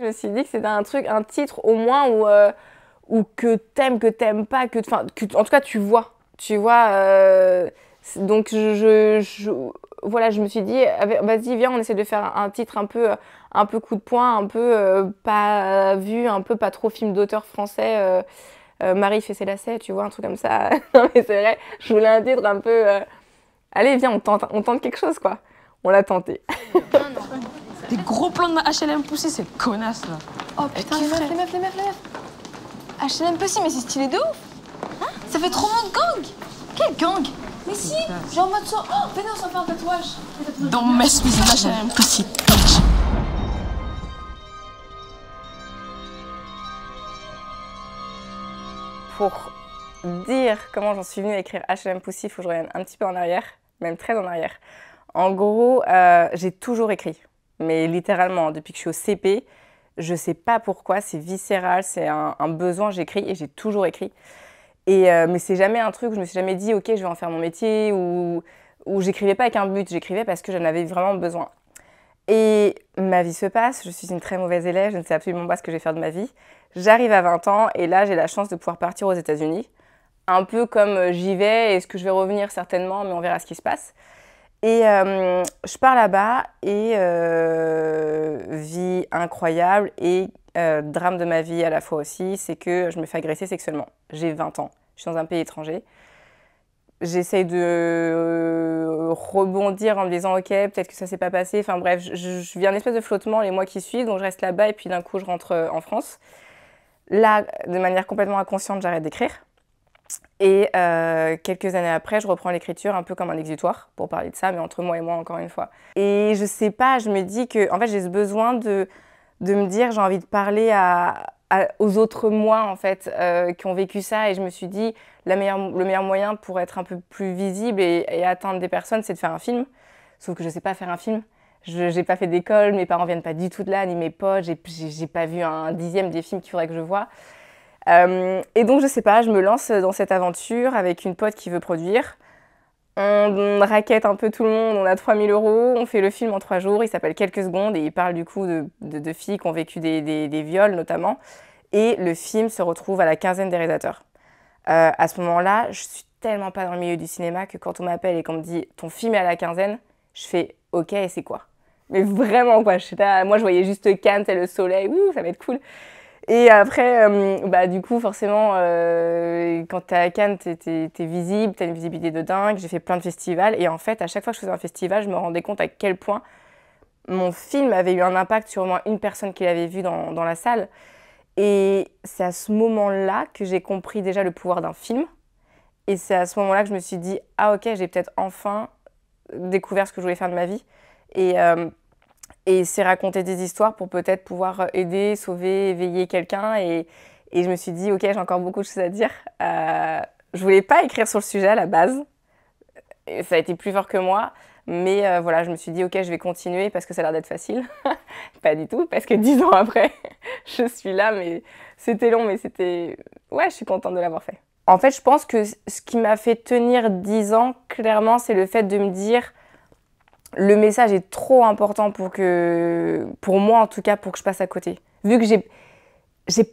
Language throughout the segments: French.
Je me suis dit que c'était un truc, un titre au moins où, euh, que t'aimes, que t'aimes pas, que, en tout cas tu vois. Tu vois. Euh, donc je, voilà, je me suis dit, vas-y, viens, on essaie de faire un titre un peu, un peu coup de poing, un peu euh, pas vu, un peu pas trop film d'auteur français. Marie fait ses lacets, tu vois, un truc comme ça. non mais c'est vrai, je voulais un titre un peu. Allez, viens, on tente, on tente quelque chose quoi. On l'a tenté. non, des gros plans de ma HLM Pussy, c'est connasse là. Oh putain, eh, les meufs, les meufs, les meufs, les meufs. HLM Pussy, mais c'est stylé de ouf. Hein Ça fait trop monde gang. Quelle gang Mais si, j'ai en mode ça Oh, venez, on s'en fait un tatouage. Dans mes la HLM Pussy Pour dire comment j'en suis venue à écrire HLM Pussy, il faut que je revienne un petit peu en arrière, même très en arrière. En gros, euh, j'ai toujours écrit. Mais littéralement, hein, depuis que je suis au CP, je sais pas pourquoi, c'est viscéral, c'est un, besoin, j'écris et j'ai toujours écrit. Et euh, mais c'est jamais un truc je me suis jamais dit, ok, je vais en faire mon métier ou, ou j'écrivais pas avec un but, j'écrivais parce que j'en avais vraiment besoin. Et ma vie se passe, je suis une très mauvaise élève, je ne sais absolument pas ce que je vais faire de ma vie. J'arrive à 20 ans et là j'ai la chance de pouvoir partir aux États-Unis. Un peu comme euh, j'y vais, est-ce que je vais revenir certainement, mais on verra ce qui se passe. Et euh, je pars là-bas et euh, vie incroyable et euh, drame de ma vie à la fois aussi, c'est que je me fais agresser sexuellement. J'ai 20 ans, je suis dans un pays étranger. J'essaye de rebondir en me disant ok peut-être que ça s'est pas passé. Enfin bref, je, je vis un espèce de flottement les mois qui suivent, donc je reste là-bas et puis d'un coup je rentre en France. Là, de manière complètement inconsciente, j'arrête d'écrire et euh, quelques années après, je reprends l'écriture un peu comme un exutoire pour parler de ça, mais entre moi et moi encore une fois. Et je sais pas, je me dis que en fait j'ai ce besoin de, de me dire j'ai envie de parler aux autres moi en fait euh, qui ont vécu ça et je me suis dit le meilleur moyen pour être un peu plus visible et, atteindre des personnes c'est de faire un film. Sauf que je sais pas faire un film. Je n'ai pas fait d'école, mes parents viennent pas du tout de là, ni mes potes, j'ai pas vu un dixième des films qu'il faudrait que je voie. Euh, et donc, je sais pas, je me lance dans cette aventure avec une pote qui veut produire. On, raquette un peu tout le monde, on a 3000 euros, on fait le film en 3 jours, il s'appelle Quelques secondes et il parle du coup de, filles qui ont vécu des, viols notamment. Et le film se retrouve à la quinzaine des réalisateurs. Euh, à ce moment-là, je suis tellement pas dans le milieu du cinéma que quand on m'appelle et qu'on me dit ton film est à la quinzaine, je fais ok et c'est quoi Mais vraiment quoi, je moi je voyais juste Cannes et le soleil, ouh ça va être cool. Et après, euh, bah, du coup, forcément, euh, quand t'es à Cannes, t'es visible, t'as une visibilité de dingue. J'ai fait plein de festivals. Et en fait, à chaque fois que je faisais un festival, je me rendais compte à quel point mon film avait eu un impact sur au moins une personne qui l'avait vu dans, dans la salle. Et c'est à ce moment-là que j'ai compris déjà le pouvoir d'un film. Et c'est à ce moment-là que je me suis dit, ah ok, j'ai peut-être enfin découvert ce que je voulais faire de ma vie. Et euh, et c'est raconter des histoires pour peut-être pouvoir aider, sauver, éveiller quelqu'un. Et, et, je me suis dit, ok, j'ai encore beaucoup de choses à dire. Euh, je voulais pas écrire sur le sujet à la base. ça a été plus fort que moi. Mais euh, voilà, je me suis dit, ok, je vais continuer parce que ça a l'air d'être facile. pas du tout, parce que dix ans après, je suis là, mais c'était long, mais c'était. Ouais, je suis contente de l'avoir fait. En fait, je pense que ce qui m'a fait tenir dix ans, clairement, c'est le fait de me dire, le message est trop important pour que, pour moi en tout cas, pour que je passe à côté. Vu que j'ai,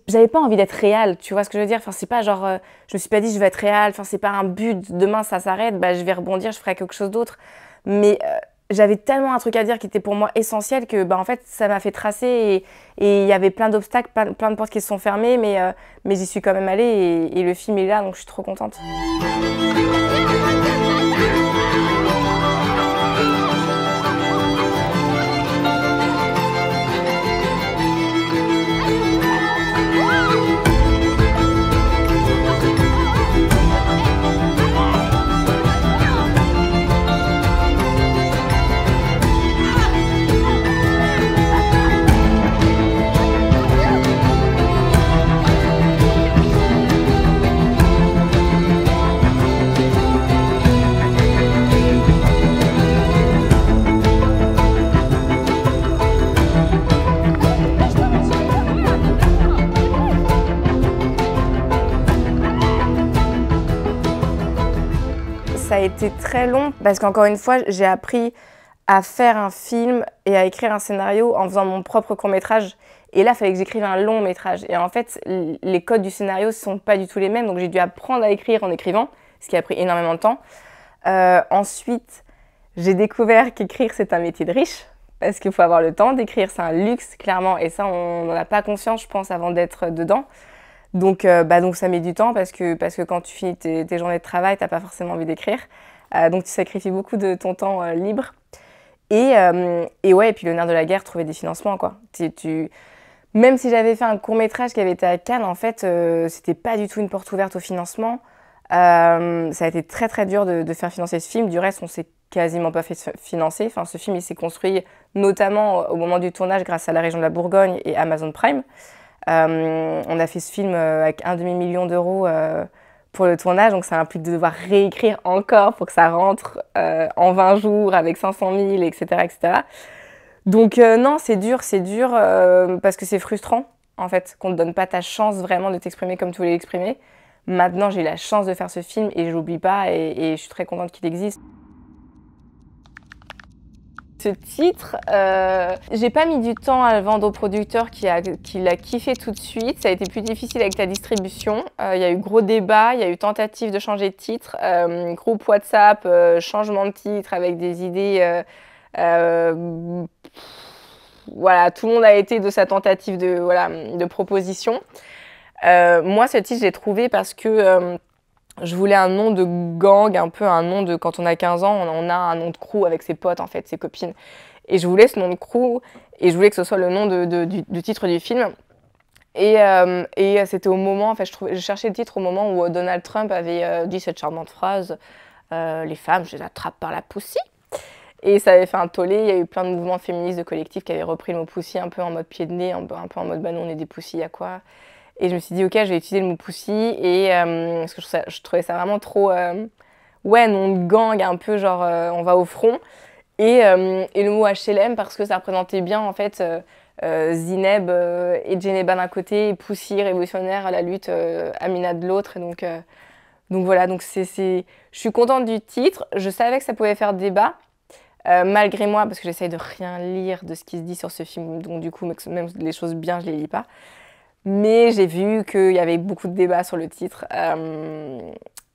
j'avais pas envie d'être réelle, tu vois ce que je veux dire Enfin, c'est pas genre, euh, je me suis pas dit je vais être réelle, enfin, c'est pas un but, demain ça s'arrête, bah, je vais rebondir, je ferai quelque chose d'autre. Mais euh, j'avais tellement un truc à dire qui était pour moi essentiel que, bah, en fait, ça m'a fait tracer et il y avait plein d'obstacles, plein, de portes qui se sont fermées, mais, euh, mais j'y suis quand même allée et, le film est là, donc je suis trop contente. très long parce qu'encore une fois, j'ai appris à faire un film et à écrire un scénario en faisant mon propre court métrage. Et là, il fallait que j'écrive un long métrage. Et en fait, les codes du scénario ne sont pas du tout les mêmes. Donc j'ai dû apprendre à écrire en écrivant, ce qui a pris énormément de temps. Euh, ensuite, j'ai découvert qu'écrire, c'est un métier de riche. Parce qu'il faut avoir le temps d'écrire, c'est un luxe, clairement. Et ça, on n'en a pas conscience, je pense, avant d'être dedans. Donc, euh, bah, donc ça met du temps parce que, parce que quand tu finis tes, journées de travail, t'as pas forcément envie d'écrire. Euh, donc tu sacrifies beaucoup de ton temps euh, libre. Et, euh, et, ouais, et puis le nerf de la guerre, trouver des financements, quoi. Tu, Même si j'avais fait un court métrage qui avait été à Cannes, en fait, c'était pas du tout une porte ouverte au financement. ça a été très très dur de, faire financer ce film. Du reste, on s'est quasiment pas fait financer. Enfin, ce film, il s'est construit notamment au moment du tournage grâce à la région de la Bourgogne et Amazon Prime. on a fait ce film avec un demi-million d'euros pour le tournage, donc ça implique de devoir réécrire encore pour que ça rentre euh, en 20 jours avec 500 000, etc. etc. Donc euh, non, c'est dur, c'est dur euh, parce que c'est frustrant en fait qu'on ne te donne pas ta chance vraiment de t'exprimer comme tu voulais l'exprimer. Maintenant, j'ai la chance de faire ce film et je l'oublie pas et je suis très contente qu'il existe ce titre. Euh, j'ai pas mis du temps à le vendre au producteur qui, a, qui l'a kiffé tout de suite. Ça a été plus difficile avec la distribution. Euh, il y a eu gros débat, il y a eu tentative de changer de titre. Euh, groupe WhatsApp, changement de titre avec des idées. voilà, tout le monde a été de sa tentative de, voilà, de proposition. moi, ce titre, je l'ai trouvé parce que je voulais un nom de gang, un peu un nom de quand on a 15 ans, on a un nom de crew avec ses potes en fait, ses copines. Et je voulais ce nom de crew et je voulais que ce soit le nom du, titre du film. Et, euh, c'était au moment, en je, cherchais le titre au moment où euh, Donald Trump avait euh, dit cette charmante phrase Les femmes, je les attrape par la poussie. Et ça avait fait un tollé, il y a eu plein de mouvements féministes de collectifs qui avaient repris le mot poussie un peu en mode pied de nez, un peu, en mode bah non, on est des poussies, à quoi et je me suis dit, ok, je vais utiliser le mot poussi. Et euh, parce que je, trouvais ça vraiment trop. Euh, ouais, nom de gang, un peu genre euh, on va au front. Et, et, le mot HLM parce que ça représentait bien en fait Zineb et Geneba d'un côté, et révolutionnaire à la lutte, Amina de l'autre. donc, donc voilà, donc c'est, je suis contente du titre. Je savais que ça pouvait faire débat. malgré moi, parce que j'essaye de rien lire de ce qui se dit sur ce film, donc du coup, même les choses bien, je les lis pas. Mais j'ai vu qu'il y avait beaucoup de débats sur le titre. Euh,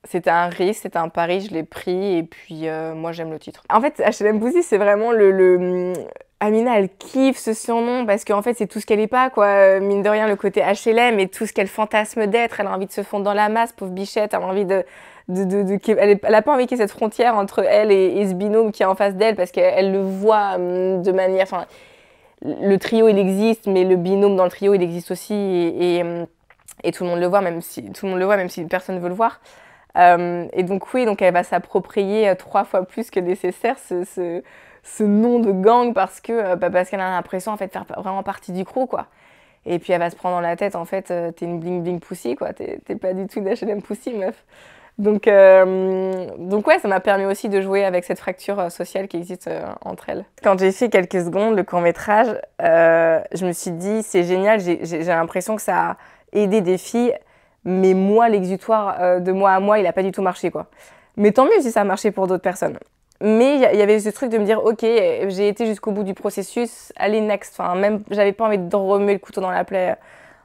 c'était un risque, c'était un pari, je l'ai pris et puis euh, moi j'aime le titre. En fait, HLM Bousie, c'est vraiment le, mm, Amina, elle kiffe ce surnom parce qu'en fait, c'est tout ce qu'elle est pas, quoi. Euh, mine de rien, le côté HLM et tout ce qu'elle fantasme d'être. Elle a envie de se fondre dans la masse, pauvre bichette. Elle a envie de. elle n'a pas envie qu'il cette frontière entre elle et, Esbino qui est en face d'elle parce qu'elle le voit mm, de manière le trio, il existe, mais le binôme dans le trio, il existe aussi. Et, tout, le monde le voit, même si, tout le monde le voit, même si personne veut le voir. Euh, et donc, oui, donc elle va s'approprier euh, trois fois plus que nécessaire ce, nom de gang parce que euh, bah, parce qu'elle a l'impression en fait de faire vraiment partie du crew quoi. Et puis elle va se prendre dans la tête en fait, t'es une bling bling poussie, quoi, t'es pas du tout une H&M poussie meuf. Donc, euh, donc ouais, ça m'a permis aussi de jouer avec cette fracture euh, sociale qui existe euh, entre elles. Quand j'ai fait quelques secondes, le court métrage, je me suis dit, c'est génial, j'ai l'impression que ça a aidé des filles, mais moi, l'exutoire de moi à moi, il n'a pas du tout marché. quoi. Mais tant mieux si ça a marché pour d'autres personnes. Mais il y, avait ce truc de me dire, ok, j'ai été jusqu'au bout du processus, allez next. Enfin, même, j'avais pas envie de remuer le couteau dans la plaie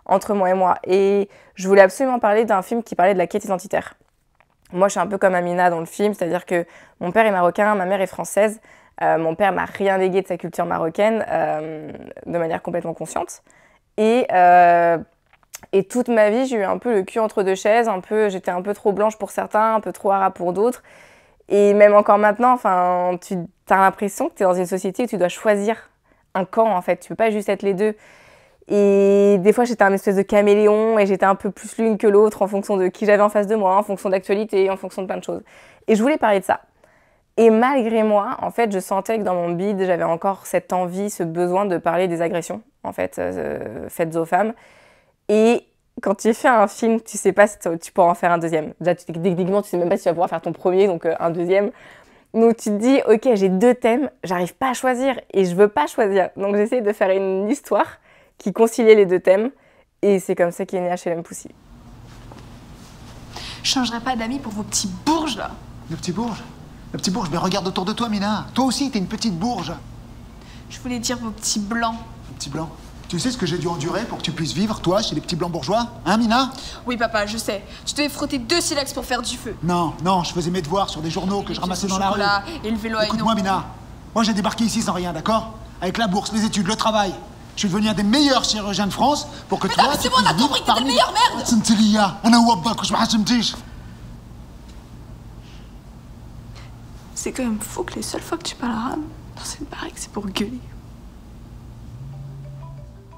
entre moi et moi. Et je voulais absolument parler d'un film qui parlait de la quête identitaire. Moi, je suis un peu comme Amina dans le film, c'est-à-dire que mon père est marocain, ma mère est française. Euh, mon père m'a rien légué de sa culture marocaine euh, de manière complètement consciente. Euh, et, toute ma vie, j'ai eu un peu le cul entre deux chaises, un peu, j'étais un peu trop blanche pour certains, un peu trop arabe pour d'autres. Et même encore maintenant, enfin, tu as l'impression que tu es dans une société où tu dois choisir un camp en fait. Tu peux pas juste être les deux. Et des fois, j'étais un espèce de caméléon et j'étais un peu plus l'une que l'autre en fonction de qui j'avais en face de moi, en fonction d'actualité, en fonction de plein de choses. Et je voulais parler de ça. Et malgré moi, en fait, je sentais que dans mon bide, j'avais encore cette envie, ce besoin de parler des agressions, en fait, euh, faites aux femmes. Et quand tu fais un film, tu sais pas si tu pourras en faire un deuxième. Déjà, tu, techniquement, tu sais même pas si tu vas pouvoir faire ton premier, donc euh, un deuxième. Donc tu te dis, ok, j'ai deux thèmes, j'arrive pas à choisir et je veux pas choisir. Donc j'essaie de faire une histoire qui conciliait les deux thèmes. Et c'est comme ça qu'est né HLM Poussy. Je changerai pas d'amis pour vos petits bourges, là. Le petits bourges Le petit bourges mais regarde autour de toi, Mina. Toi aussi, t'es une petite bourge. Je voulais dire vos petits blancs. Les petits blancs Tu sais ce que j'ai dû endurer pour que tu puisses vivre, toi, chez les petits blancs bourgeois Hein, Mina Oui, papa, je sais. Tu devais frotter deux silex pour faire du feu. Non, non, je faisais mes devoirs sur des journaux que je ramassais dans la rue. Et le vélo Écoute-moi, Mina. Moi, j'ai débarqué ici sans rien, d'accord Avec la bourse, les études, le travail. Je vais à des meilleurs chirurgiens de France pour que mais toi. mais c'est bon, on a compris que t'es le meilleur, merde C'est quand même fou que les seules fois que tu parles arabe dans cette que c'est pour gueuler.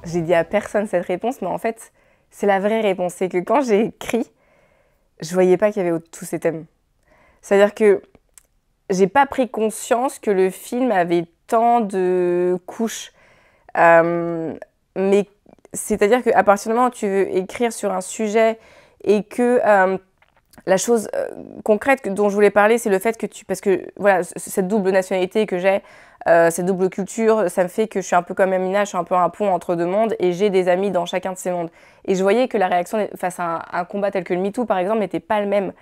J'ai dit à personne cette réponse, mais en fait, c'est la vraie réponse. C'est que quand j'ai écrit, je voyais pas qu'il y avait tous ces thèmes. C'est-à-dire que j'ai pas pris conscience que le film avait tant de couches. Euh, mais c'est-à-dire qu'à partir du moment où tu veux écrire sur un sujet et que euh, la chose euh, concrète dont je voulais parler, c'est le fait que tu. Parce que voilà, cette double nationalité que j'ai, cette double culture, ça me fait que je suis un peu comme Amina, je suis un peu un pont entre deux mondes et j'ai des amis dans chacun de ces mondes. Et je voyais que la réaction face à un, combat tel que le MeToo, par exemple, n'était pas le même.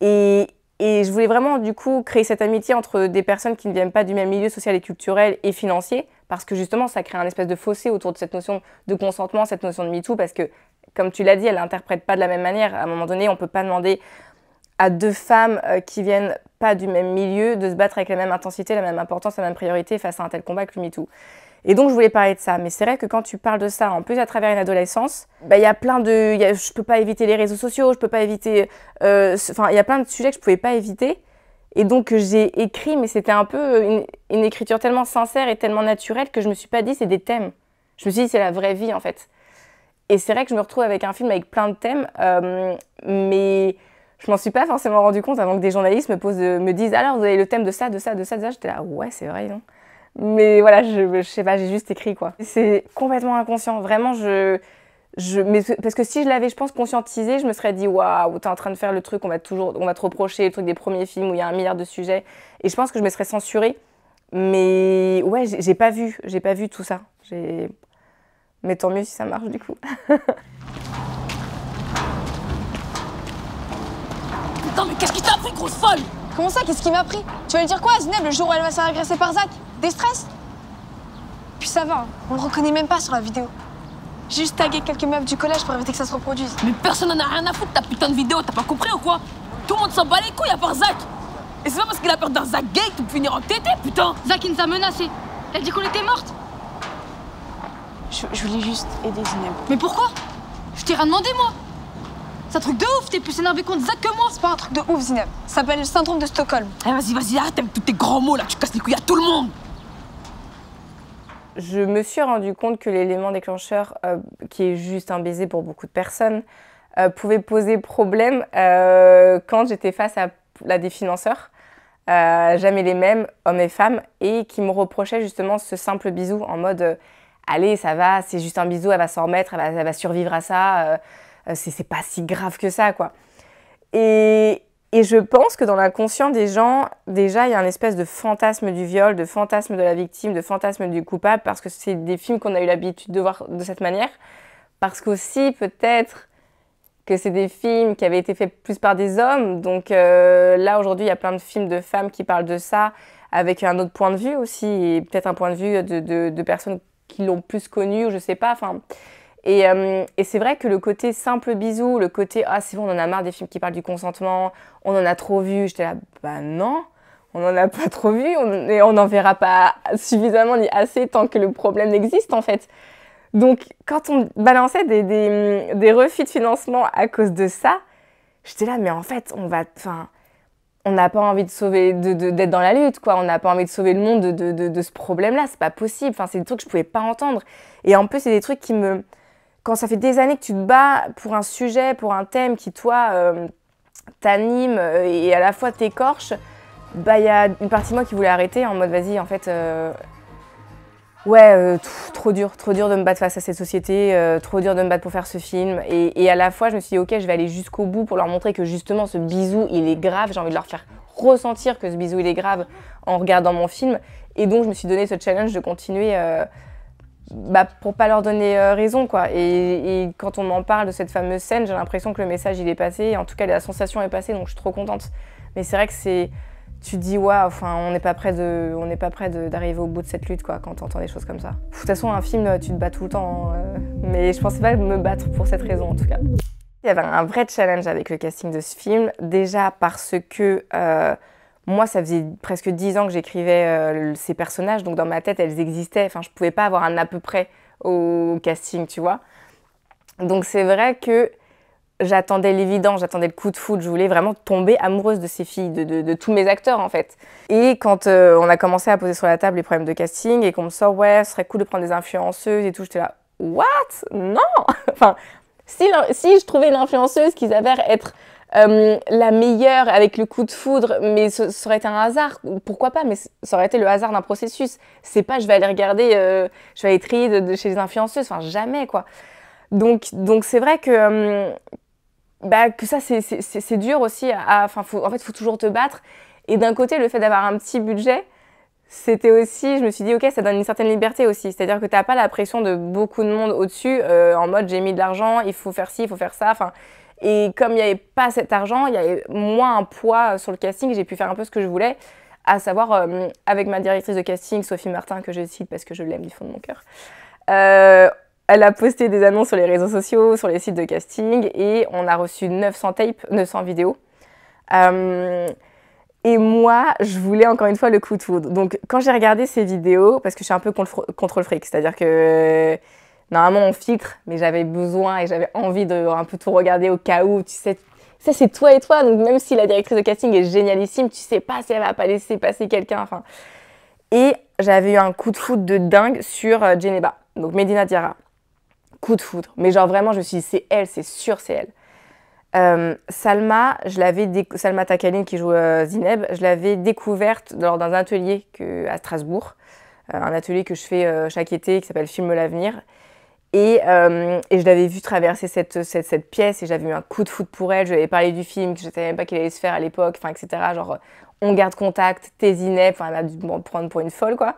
Et, et je voulais vraiment, du coup, créer cette amitié entre des personnes qui ne viennent pas du même milieu social et culturel et financier parce que justement, ça crée un espèce de fossé autour de cette notion de consentement, cette notion de MeToo, parce que, comme tu l'as dit, elle n'interprète pas de la même manière. À un moment donné, on ne peut pas demander à deux femmes euh, qui viennent pas du même milieu de se battre avec la même intensité, la même importance, la même priorité face à un tel combat que le MeToo. Et donc, je voulais parler de ça. Mais c'est vrai que quand tu parles de ça, en plus à travers une adolescence, bah, il y a plein de. Je je peux pas éviter les réseaux sociaux, je peux pas éviter. Euh, enfin, il y a plein de sujets que je ne pouvais pas éviter. Et donc j'ai écrit, mais c'était un peu euh, une, écriture tellement sincère et tellement naturelle que je me suis pas dit c'est des thèmes. Je me suis dit c'est la vraie vie en fait. Et c'est vrai que je me retrouve avec un film avec plein de thèmes, euh, mais je m'en suis pas forcément rendu compte avant que des journalistes me, posent, euh, me disent alors vous avez le thème de ça, de ça, de ça, de ça. J'étais là ouais c'est vrai non. Mais voilà je, je sais pas j'ai juste écrit quoi. C'est complètement inconscient vraiment je mais, parce que si je l'avais, je pense, conscientisé, je me serais dit waouh, t'es en train de faire le truc, on va toujours, on va te reprocher le truc des premiers films où il y a un milliard de sujets. Et je pense que je me serais censurée. Mais ouais, j'ai pas vu, j'ai pas vu tout ça. Mais tant mieux si ça marche du coup. Putain, mais qu'est-ce qui t'a pris, grosse folle Comment ça, qu'est-ce qui m'a pris Tu vas lui dire quoi, Zineb, le jour où elle va se faire agresser par Zach Des stress Puis ça va, hein. on le reconnaît même pas sur la vidéo. J'ai juste tagué quelques meufs du collège pour éviter que ça se reproduise. Mais personne n'en a rien à foutre de ta putain de vidéo, t'as pas compris ou quoi Tout le monde s'en bat les couilles à part Zach Et c'est pas parce qu'il a peur d'un Zach gay tu peux finir en tété, putain Zach, il nous a menacés. Elle dit qu'on était morte. Je, voulais juste aider Zineb. Mais pourquoi Je t'ai rien demandé, moi c'est un truc de ouf, t'es plus énervé contre Zach que moi C'est pas un truc de ouf, Zineb. Ça s'appelle le syndrome de Stockholm. Eh, vas-y, vas-y, arrête avec tous tes grands mots, là, tu casses les couilles à tout le monde je me suis rendu compte que l'élément déclencheur, euh, qui est juste un baiser pour beaucoup de personnes, euh, pouvait poser problème euh, quand j'étais face à la des financeurs, jamais les mêmes, hommes et femmes, et qui me reprochaient justement ce simple bisou en mode Allez, ça va, c'est juste un bisou, elle va s'en remettre, elle va, survivre à ça, c'est pas si grave que ça, quoi. Et je pense que dans l'inconscient des gens, déjà, il y a un espèce de fantasme du viol, de fantasme de la victime, de fantasme du coupable, parce que c'est des films qu'on a eu l'habitude de voir de cette manière. Parce qu'aussi, peut-être que c'est des films qui avaient été faits plus par des hommes. Donc euh, là, aujourd'hui, il y a plein de films de femmes qui parlent de ça, avec un autre point de vue aussi, et peut-être un point de vue de, de personnes qui l'ont plus connu, je sais pas. Enfin, euh, et, c'est vrai que le côté simple bisou, le côté ah c'est bon on en a marre des films qui parlent du consentement, on en a trop vu, j'étais là bah non, on n'en a pas trop vu on, on n'en verra pas suffisamment ni assez tant que le problème n'existe, en fait. Donc quand on balançait des, des, refus de financement à cause de ça, j'étais là mais en fait on va, on n'a pas envie de sauver, d'être dans la lutte, quoi. On n'a pas envie de sauver le monde de, de ce problème-là. C'est pas possible. Enfin, c'est des trucs que je pouvais pas entendre. Et en plus, c'est des trucs qui me, quand ça fait des années que tu te bats pour un sujet, pour un thème qui, toi, euh, t'anime euh, et à la fois t'écorche, bah, il y a une partie de moi qui voulait arrêter en mode, vas-y, en fait, euh, ouais, trop dur, trop dur de me battre face à cette société, trop dur de me battre pour faire ce film. et, à la fois, je me suis dit, ok, je vais aller jusqu'au bout pour leur montrer que justement, ce bisou, il est grave, j'ai envie de leur faire ressentir que ce bisou, il est grave en regardant mon film. Et donc, je me suis donné ce challenge de continuer bah, pour pas leur donner euh, raison quoi. Et, quand on m'en parle de cette fameuse scène, j'ai l'impression que le message il est passé, en tout cas la sensation est passée, donc je suis trop contente. Mais c'est vrai que c'est, tu dis waouh, enfin on n'est pas prêt de, on n'est pas d'arriver au bout de cette lutte quoi quand entends des choses comme ça. De toute façon un film euh, tu te bats tout le temps, hein, euh, mais je pensais pas me battre pour cette raison en tout cas. Il y avait un vrai challenge avec le casting de ce film, déjà parce que moi, ça faisait presque dix ans que j'écrivais euh, ces personnages, donc dans ma tête, elles existaient. Enfin, je pouvais pas avoir un à peu près au casting, tu vois. Donc c'est vrai que j'attendais l'évident, j'attendais le coup de foudre, je voulais vraiment tomber amoureuse de ces filles, de, tous mes acteurs en fait. Et quand euh, on a commencé à poser sur la table les problèmes de casting et qu'on me sort ouais, ce serait cool de prendre des influenceuses et tout, j'étais là, what Non Enfin, si, si je trouvais une influenceuse qui s'avère être euh, la meilleure avec le coup de foudre, mais ça aurait été un hasard, pourquoi pas, mais ça aurait été le hasard d'un processus. C'est pas je vais aller regarder, euh, je vais aller trier de, chez les influenceuses, enfin jamais quoi. Donc donc c'est vrai que, euh, bah, que ça c'est dur aussi, enfin en fait il faut toujours te battre. Et d'un côté le fait d'avoir un petit budget, c'était aussi, je me suis dit, ok, ça donne une certaine liberté aussi. C'est-à-dire que tu pas la pression de beaucoup de monde au-dessus, en mode j'ai mis de l'argent, il faut faire ci, il faut faire ça. Enfin, et comme il n'y avait pas cet argent, il y avait moins un poids sur le casting, j'ai pu faire un peu ce que je voulais, à savoir euh, avec ma directrice de casting, Sophie Martin, que je cite parce que je l'aime du fond de mon cœur. Euh, elle a posté des annonces sur les réseaux sociaux, sur les sites de casting, et on a reçu 900 tapes, 900 vidéos. Euh, et moi, je voulais encore une fois le coup de foudre. Donc, quand j'ai regardé ces vidéos, parce que je suis un peu contre, le fric, c'est-à-dire que Normalement, on filtre, mais j'avais besoin et j'avais envie de un peu tout regarder au cas où, tu sais. Ça, c'est toi et toi. Donc, même si la directrice de casting est génialissime, tu sais pas si elle va pas laisser passer quelqu'un. Enfin. Et j'avais eu un coup de foudre de dingue sur Geneba, euh, donc Medina Diarra. Coup de foudre. Mais genre, vraiment, je suis dit, c'est elle, c'est sûr, c'est elle. Euh, Salma, je l'avais Salma Takaline qui joue euh, Zineb, je l'avais découverte lors d'un atelier à Strasbourg, un atelier que je fais chaque été qui s'appelle Filme l'avenir. Euh, et, je l'avais vue traverser cette, cette, pièce et j'avais eu un coup de foot pour elle. Je lui avais parlé du film, que je ne savais même pas qu'il allait se faire à l'époque, enfin, etc. Genre, on garde contact, t'es enfin, elle a dû me prendre pour une folle, quoi.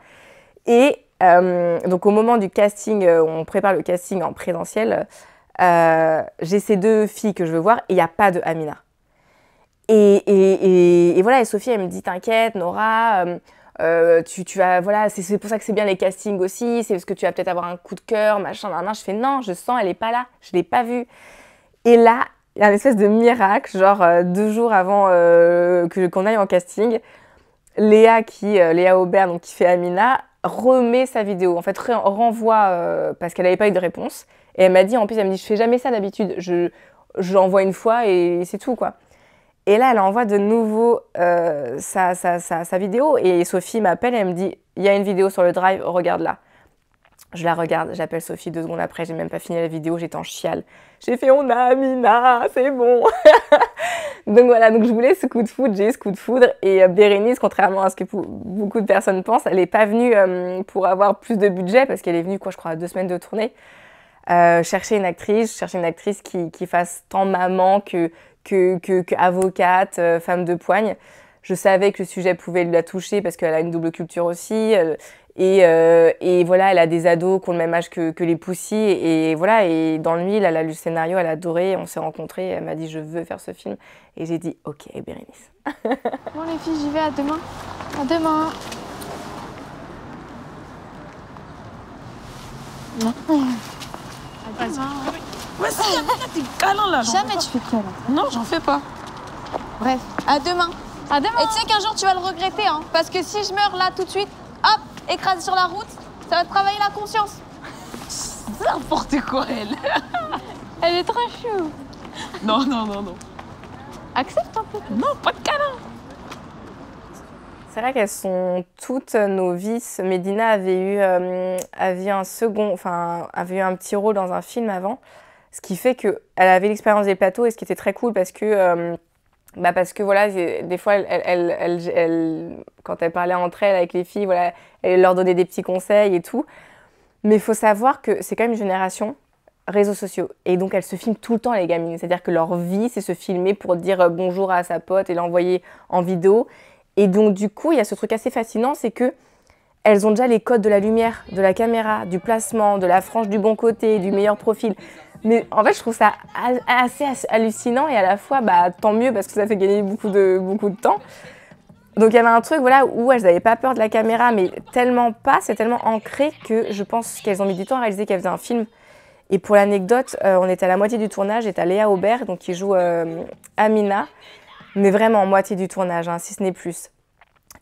Et euh, donc, au moment du casting, euh, on prépare le casting en présentiel, j'ai ces deux filles que je veux voir et il n'y a pas de Amina. Et, et, voilà, et Sophie, elle me dit T'inquiète, Nora euh, tu, tu as, voilà, c'est pour ça que c'est bien les castings aussi, c'est parce que tu vas peut-être avoir un coup de cœur, machin, nan, Je fais non, je sens, elle n'est pas là, je l'ai pas vue. Et là, il y a un espèce de miracle, genre euh, deux jours avant euh, qu'on aille en casting, Léa, qui, Léa Aubert, donc, qui fait Amina, remet sa vidéo, en fait, renvoie, parce qu'elle n'avait pas eu de réponse. Et elle m'a dit, en plus, elle me dit, je fais jamais ça d'habitude, je, je l'envoie une fois et c'est tout, quoi. Et là, elle envoie de nouveau euh, sa, vidéo. Et Sophie m'appelle et elle me dit Il y a une vidéo sur le drive, regarde-la. Je la regarde, j'appelle Sophie deux secondes après, j'ai même pas fini la vidéo, j'étais en chial. J'ai fait On a Mina, c'est bon Donc voilà, donc je voulais ce coup de foudre, j'ai eu ce coup de foudre. Et euh, Bérénice, contrairement à ce que beaucoup de personnes pensent, elle n'est pas venue euh, pour avoir plus de budget parce qu'elle est venue, quoi, je crois, à deux semaines de tournée. chercher une actrice, chercher une actrice qui, qui fasse tant maman que, que, avocate, euh, femme de poigne. Je savais que le sujet pouvait la toucher parce qu'elle a une double culture aussi. Euh, euh, et, voilà, elle a des ados qui ont le même âge que, les poussis. Et, voilà, et dans le mille, elle a lu le scénario, elle a adoré, on s'est rencontrés, elle m'a dit je veux faire ce film. Et j'ai dit ok, Bérénice. bon les filles, j'y vais, à demain. À demain. À demain. À demain. Mais si, fais t'es câlin là. Jamais tu fais câlin. Non, j'en fais pas. Bref, à demain. À demain. Et tu sais qu'un jour tu vas le regretter, hein, parce que si je meurs là tout de suite, hop, écrasé sur la route, ça va te travailler la conscience. N'importe quoi, elle. elle est très chou. Non, non, non, non. Accepte un peu. Non, pas de câlin. C'est vrai qu'elles sont toutes nos vices. Medina euh, avait eu, un second, enfin, avait eu un petit rôle dans un film avant. Ce qui fait qu'elle avait l'expérience des plateaux et ce qui était très cool parce que, euh, bah, parce que voilà, des fois, elle, quand elle parlait entre elles avec les filles, voilà, elle leur donnait des petits conseils et tout. Mais il faut savoir que c'est quand même une génération réseaux sociaux. Et donc, elles se filment tout le temps, les gamines. C'est-à-dire que leur vie, c'est se filmer pour dire euh, bonjour à sa pote et l'envoyer en vidéo. Et donc, du coup, il y a ce truc assez fascinant, c'est que elles ont déjà les codes de la lumière, de la caméra, du placement, de la frange du bon côté, du meilleur profil. Mais en fait, je trouve ça assez hallucinant et à la fois, bah, tant mieux parce que ça fait gagner beaucoup de, beaucoup de temps. Donc il y avait un truc voilà, où elles n'avaient pas peur de la caméra, mais tellement pas, c'est tellement ancré que je pense qu'elles ont mis du temps à réaliser qu'elles faisaient un film. Et pour l'anecdote, euh, on était à la moitié du tournage et à Léa Aubert, donc qui joue euh, Amina, mais vraiment en moitié du tournage, hein, si ce n'est plus.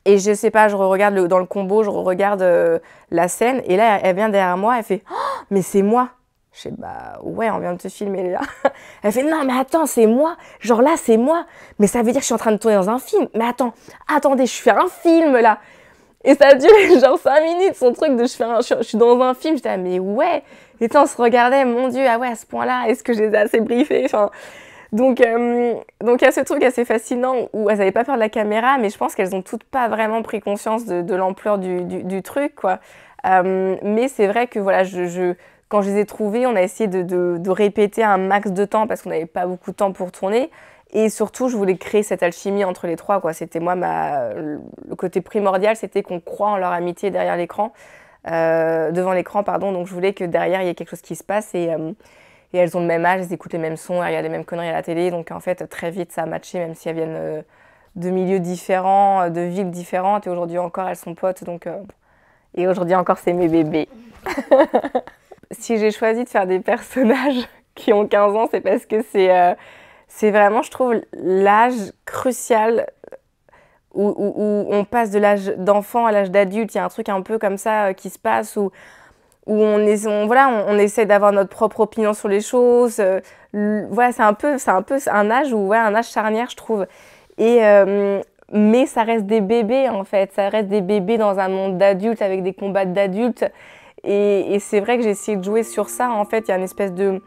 Et je sais pas, je regarde dans le combo, je regarde euh, la scène, et là, elle vient derrière moi, elle fait «Oh, Mais c'est moi je sais, bah ouais, on vient de te filmer là. Elle fait, non, mais attends, c'est moi. Genre là, c'est moi. Mais ça veut dire que je suis en train de tourner dans un film. Mais attends, attendez, je fais un film là. Et ça a duré genre 5 minutes, son truc de je, fais un, je, suis dans un film. J'étais, ah, mais ouais. Et on se regardait, mon Dieu, ah ouais, à ce point-là, est-ce que j'ai assez briefé donc, euh, donc il y a ce truc assez fascinant où elles n'avaient pas peur de la caméra, mais je pense qu'elles n'ont toutes pas vraiment pris conscience de, l'ampleur du, truc, quoi. Euh, mais c'est vrai que voilà, je quand je les ai trouvés, on a essayé de, répéter un max de temps parce qu'on n'avait pas beaucoup de temps pour tourner. Et surtout, je voulais créer cette alchimie entre les trois. C'était moi, ma... le côté primordial, c'était qu'on croit en leur amitié derrière l'écran, euh, devant l'écran, pardon. Donc, je voulais que derrière, il y ait quelque chose qui se passe. Euh, et, elles ont le même âge, elles écoutent les mêmes sons, elles regardent les mêmes conneries à la télé. Donc, en fait, très vite, ça a matché, même si elles viennent euh, de milieux différents, de villes différentes. Et aujourd'hui encore, elles sont potes. Donc, Et aujourd'hui encore, c'est mes bébés. si j'ai choisi de faire des personnages qui ont 15 ans, c'est parce que euh, c'est vraiment, je trouve, l'âge crucial euh, où, où, on passe de l'âge d'enfant à l'âge d'adulte. Il y a un truc un peu comme ça euh, qui se passe où, où on, est, on, voilà, on, essaie d'avoir notre propre opinion sur les choses. voilà, c'est un peu, c'est un peu un âge ouais, un âge charnière, je trouve. Et mais ça reste des bébés en fait, ça reste des bébés dans un monde d'adultes avec des combats d'adultes. Et, c'est vrai que j'ai essayé de jouer sur ça. En fait, il y a une espèce de.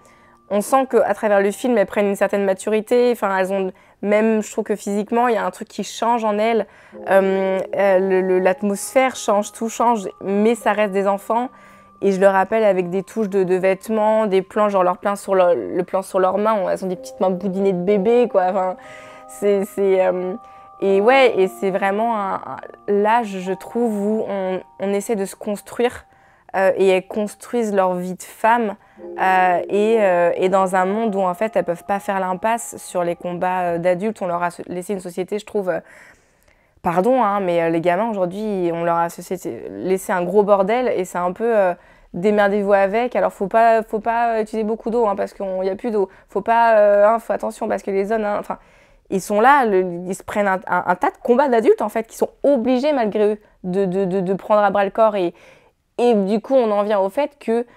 On sent qu'à travers le film, elles prennent une certaine maturité. Enfin, elles ont. Même, je trouve que physiquement, il y a un truc qui change en elles. Euh, euh, l'atmosphère change, tout change, mais ça reste des enfants. Et je le rappelle avec des touches de, vêtements, des plans, genre leur plan sur le plan sur leurs mains. Elles ont des petites mains boudinées de bébé, quoi. Enfin, c'est. Euh, et ouais, et c'est vraiment un, l'âge, je trouve, où on, on essaie de se construire euh, et elles construisent leur vie de femme euh, euh, et, dans un monde où en fait elles peuvent pas faire l'impasse sur les combats d'adultes. On leur a laissé une société, je trouve, pardon, hein, mais les gamins aujourd'hui, on leur a laissé un gros bordel et c'est un peu démerdez-vous avec. Alors faut pas, faut pas utiliser beaucoup d'eau hein, parce qu'il n'y a plus d'eau. Faut pas, hein, faut attention parce que les zones, hein, enfin. ils sont là, ils se prennent un, tas de combats d'adultes en fait, qui sont obligés malgré eux de, de, de, de prendre à bras le corps et, et du coup, on en vient au fait que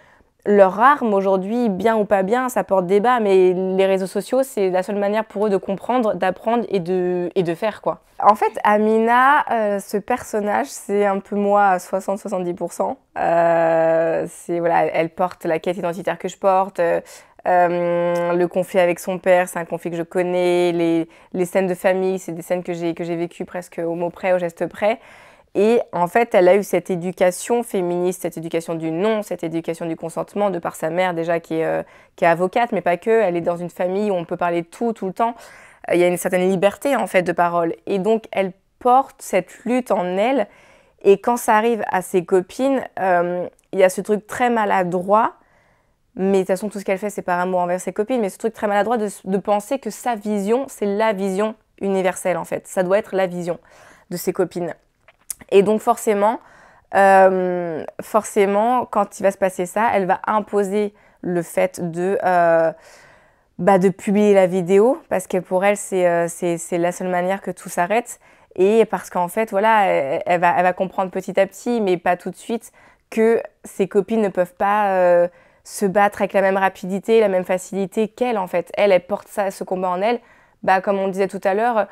leur arme aujourd'hui, bien ou pas bien, ça porte débat, mais les réseaux sociaux, c'est la seule manière pour eux de comprendre, d'apprendre et de, et de faire quoi. En fait, Amina, euh, ce personnage, c'est un peu moi à 60-70%. Euh, voilà, elle porte la quête identitaire que je porte. Euh, euh, le conflit avec son père, c'est un conflit que je connais. Les, les scènes de famille, c'est des scènes que j'ai vécues presque au mot près, au geste près. Et en fait, elle a eu cette éducation féministe, cette éducation du non, cette éducation du consentement, de par sa mère déjà qui est, euh, avocate, mais pas que. Elle est dans une famille où on peut parler tout, tout le temps. Euh, il y a une certaine liberté en fait de parole. Et donc, elle porte cette lutte en elle. Et quand ça arrive à ses copines, euh, il y a ce truc très maladroit. Mais de toute façon, tout ce qu'elle fait, c'est par amour envers ses copines. Mais ce truc très maladroit de penser que sa vision, c'est la vision universelle en fait. Ça doit être la vision de ses copines. Et donc forcément, euh, forcément, quand il va se passer ça, elle va imposer le fait de, euh, bah, publier la vidéo, parce que pour elle, euh, c'est la seule manière que tout s'arrête. Et parce qu'en fait, voilà, elle, va, comprendre petit à petit, mais pas tout de suite, que ses copines ne peuvent pas se battre avec la même rapidité, la même facilité qu'elle, en fait. Elle, elle porte ça, ce combat en elle. Bah, comme on le disait tout à l'heure,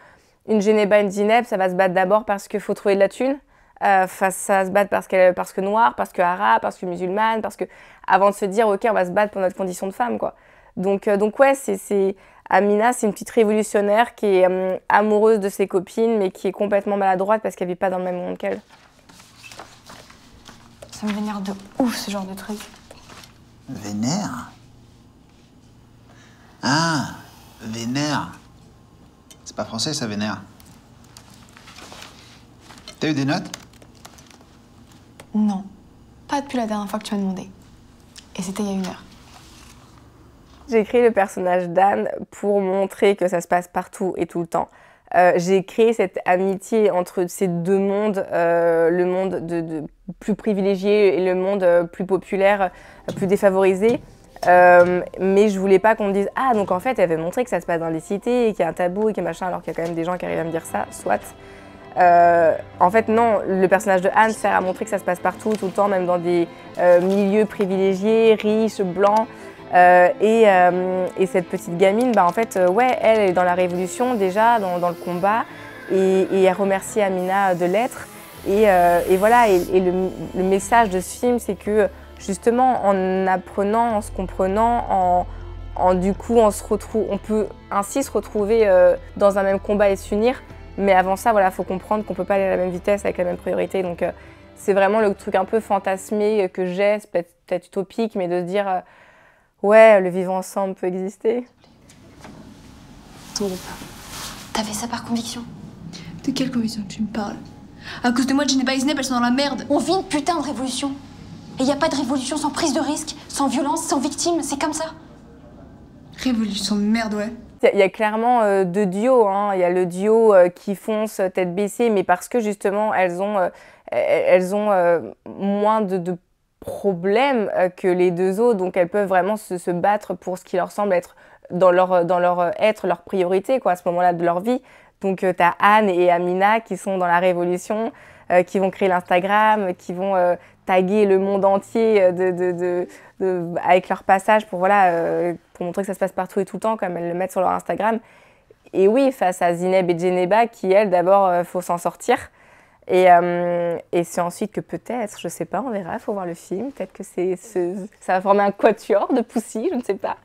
une Geneba, une Zineb, ça va se battre d'abord parce qu'il faut trouver de la thune. Euh, ça va se battre parce, qu'elle, parce que noire, parce que arabe, parce que musulmane, parce que avant de se dire ok on va se battre pour notre condition de femme quoi. Donc euh, donc ouais c'est, c'est Amina c'est une petite révolutionnaire qui est hum, amoureuse de ses copines mais qui est complètement maladroite parce qu'elle vit pas dans le même monde qu'elle. Ça me vénère de ouf ce genre de truc. Vénère Ah vénère français, ça vénère. T'as eu des notes Non. Pas depuis la dernière fois que tu m'as demandé. Et c'était il y a une heure. J'ai créé le personnage d'Anne pour montrer que ça se passe partout et tout le temps. Euh, j'ai créé cette amitié entre ces deux mondes, euh, le monde plus privilégié et le monde euh, plus populaire, plus défavorisé. Euh, mais je voulais pas qu'on me dise Ah, donc en fait, elle avait montré que ça se passe dans les cités et qu'il y a un tabou et que machin, alors qu'il y a quand même des gens qui arrivent à me dire ça, soit. Euh, en fait, non, le personnage de Anne sert à montrer que ça se passe partout, tout le temps, même dans des euh, milieux privilégiés, riches, blancs. Euh, et, et, cette petite gamine, bah, en fait, ouais, elle est dans la révolution déjà, dans, dans le combat, et, et, elle remercie Amina de l'être. Et, et, voilà, et, le, message de ce film, c'est que justement en apprenant, en se comprenant, en, du coup on se retrouve, on peut ainsi se retrouver euh, dans un même combat et s'unir. Mais avant ça, il faut comprendre qu'on peut pas aller à la même vitesse avec la même priorité. Donc euh, c'est vraiment le truc un peu fantasmé que j'ai, c'est peut-être utopique, mais de se dire euh, ouais, le vivre ensemble peut exister. Ton T'as ça par conviction. De quelle conviction tu me parles À cause de moi, Ginny et pas elles sont dans la merde. On vit une putain de révolution. Et il n'y a pas de révolution sans prise de risque, sans violence, sans victime, c'est comme ça. Révolution de merde, ouais. Il y a clairement euh, deux duos. Hein. Il y a le duo euh, qui fonce euh, tête baissée, mais parce que justement, elles ont, elles ont moins de, problèmes que les deux autres, donc elles peuvent vraiment se, battre pour ce qui leur semble être dans leur, dans leur être, leur priorité quoi, à ce moment-là de leur vie. Donc tu as Anne et Amina qui sont dans la révolution, qui vont créer l'Instagram, qui vont taguer le monde entier euh, de, avec leur passage pour, voilà, euh, pour montrer que ça se passe partout et tout le temps, comme elles le mettent sur leur Instagram. Et oui, face à Zineb et Geneba, qui, elles, d'abord, il euh, faut s'en sortir. Et, c'est ensuite que peut-être, je sais pas, on verra, il faut voir le film. Peut-être que c'est, ça va former un quatuor de poussies, je ne sais pas.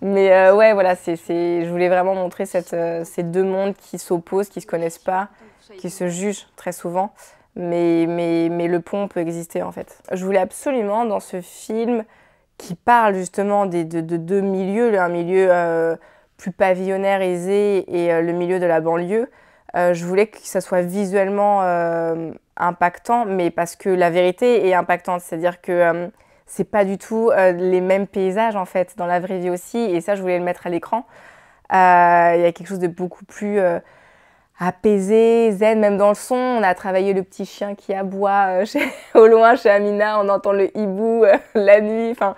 Mais ouais, voilà, je voulais vraiment montrer ces deux mondes qui s'opposent, qui se connaissent pas, qui se jugent très souvent mais, le pont peut exister en fait. Je voulais absolument dans ce film qui parle justement des, de, deux milieux, un milieu euh, plus pavillonnaire, aisé et euh, le milieu de la banlieue, euh, je voulais que ça soit visuellement impactant, mais parce que la vérité est impactante, c'est-à-dire que c'est pas du tout les mêmes paysages en fait dans la vraie vie aussi, et ça je voulais le mettre à l'écran. Il y a quelque chose de beaucoup plus apaisé, zen, même dans le son. On a travaillé le petit chien qui aboie euh, au loin chez Amina, on entend le hibou euh, la nuit, enfin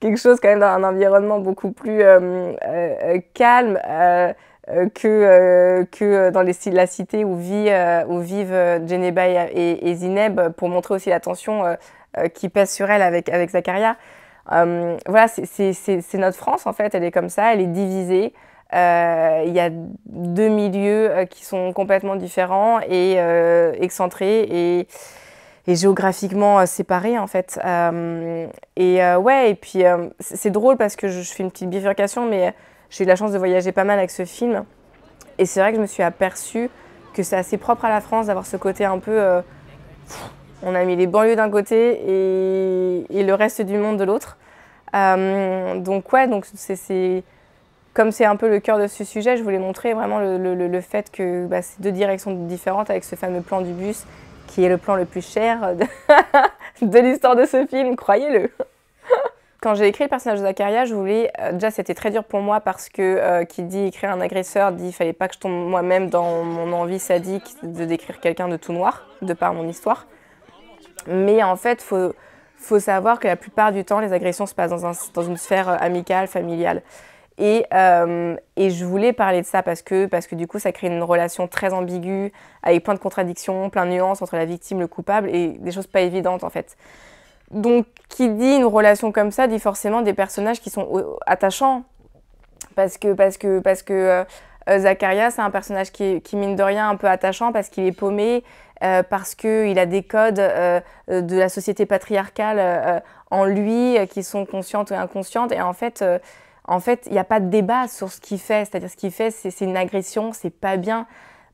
quelque chose quand même dans un environnement beaucoup plus euh, calme. que, que dans la cité où, où vivent Geneba et, Zineb, pour montrer aussi l'attention qui pèse sur elle avec, avec voilà, c'est notre France en fait, elle est comme ça, elle est divisée. Euh, il y a deux milieux euh, qui sont complètement différents et euh, excentrés et, géographiquement séparés en fait. et ouais, et puis c'est drôle parce que je, fais une petite bifurcation, mais j'ai eu la chance de voyager pas mal avec ce film. Et c'est vrai que je me suis aperçue que c'est assez propre à la France d'avoir ce côté un peu. on a mis les banlieues d'un côté et, le reste du monde de l'autre. donc, ouais, donc c'est comme c'est un peu le cœur de ce sujet, je voulais montrer vraiment le, fait que bah, c'est deux directions différentes avec ce fameux plan du bus qui est le plan le plus cher de, l'histoire de ce film, croyez-le. Quand j'ai écrit le personnage de je voulais euh, déjà c'était très dur pour moi parce que euh, qui dit écrire un agresseur dit il fallait pas que je tombe moi-même dans mon envie sadique de décrire quelqu'un de tout noir de par mon histoire. Mais en fait, faut faut savoir que la plupart du temps les agressions se passent dans une sphère euh, amicale, familiale. Euh, et, je voulais parler de ça parce que, parce que du coup, ça crée une relation très ambiguë, avec plein de contradictions, plein de nuances entre la victime, le coupable, et des choses pas évidentes en fait. Donc, qui dit une relation comme ça, dit forcément des personnages qui sont euh, attachants. Parce que, parce que, parce que euh, c'est un personnage qui, mine de rien, un peu attachant parce qu'il est paumé, parce parce qu'il a des codes de la société patriarcale en lui qui sont conscientes ou inconscientes. Et en fait, en fait, il n'y a pas de débat sur ce qu'il fait. C'est-à-dire, ce qu'il fait, c'est une agression, c'est pas bien.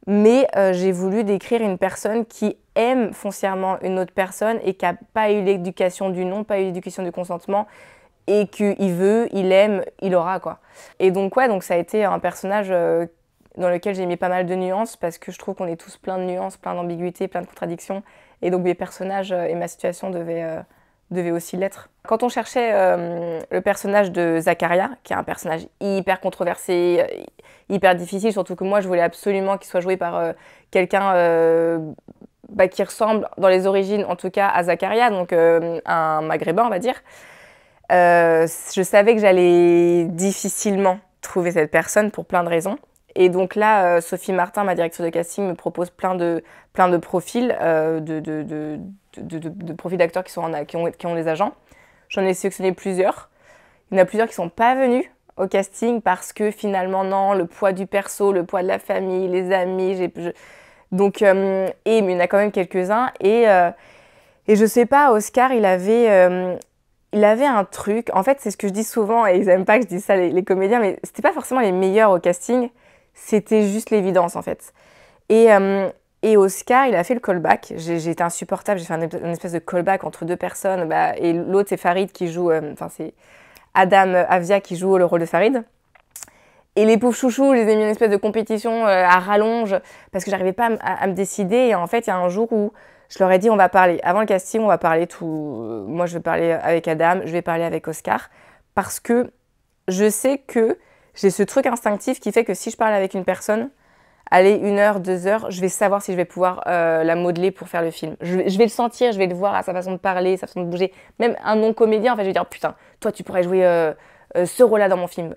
Mais euh, j'ai voulu décrire une personne qui aime foncièrement une autre personne et qui n'a pas eu l'éducation du non, pas eu l'éducation du consentement et qu'il veut, il aime, il aura quoi. Et donc quoi donc ça a été un personnage euh, dans lequel j'ai mis pas mal de nuances parce que je trouve qu'on est tous plein de nuances, plein d'ambiguïtés, plein de contradictions. Et donc mes personnages euh, et ma situation devaient devait aussi l'être. Quand on cherchait euh, le personnage de Zakaria, qui est un personnage hyper controversé, euh, hyper difficile, surtout que moi je voulais absolument qu'il soit joué par euh, quelqu'un bah, qui ressemble, dans les origines en tout cas, à Zacharia, donc un maghrébin on va dire. je savais que j'allais difficilement trouver cette personne pour plein de raisons. Et donc là, Sophie Martin, ma directrice de casting, me propose plein de, plein de profils de, de, de, profils d'acteurs qui, sont qui, ont, qui ont des agents. J'en ai sélectionné plusieurs. Il y en a plusieurs qui sont pas venus au casting parce que finalement, non, le poids du perso, le poids de la famille, les amis, j'ai... Donc, euh, et, mais il y en a quand même quelques-uns. Et, euh, et je sais pas, Oscar, il avait, euh, il avait un truc. En fait, c'est ce que je dis souvent, et ils n'aiment pas que je dise ça, les, les comédiens, mais c'était pas forcément les meilleurs au casting. C'était juste l'évidence, en fait. Et, et Oscar, il a fait le callback. J'ai été insupportable. J'ai fait un, espèce de callback entre deux personnes. Bah, et l'autre, c'est Farid qui joue. Euh, enfin, c'est Adam euh, Avia qui joue le rôle de Farid. Et les pauvres chouchous, je les ai mis une espèce de compétition euh, à rallonge parce que j'arrivais pas à, à, me décider. Et en fait, il y a un jour où je leur ai dit on va parler. Avant le casting, on va parler tout. Moi, je vais parler avec Adam, je vais parler avec Oscar parce que je sais que j'ai ce truc instinctif qui fait que si je parle avec une personne, allez, une heure, deux heures, je vais savoir si je vais pouvoir euh, la modeler pour faire le film. Je, vais le sentir, je vais le voir à sa façon de parler, sa façon de bouger. Même un non-comédien, en fait, je vais dire, putain, toi, tu pourrais jouer euh, euh, ce rôle-là dans mon film.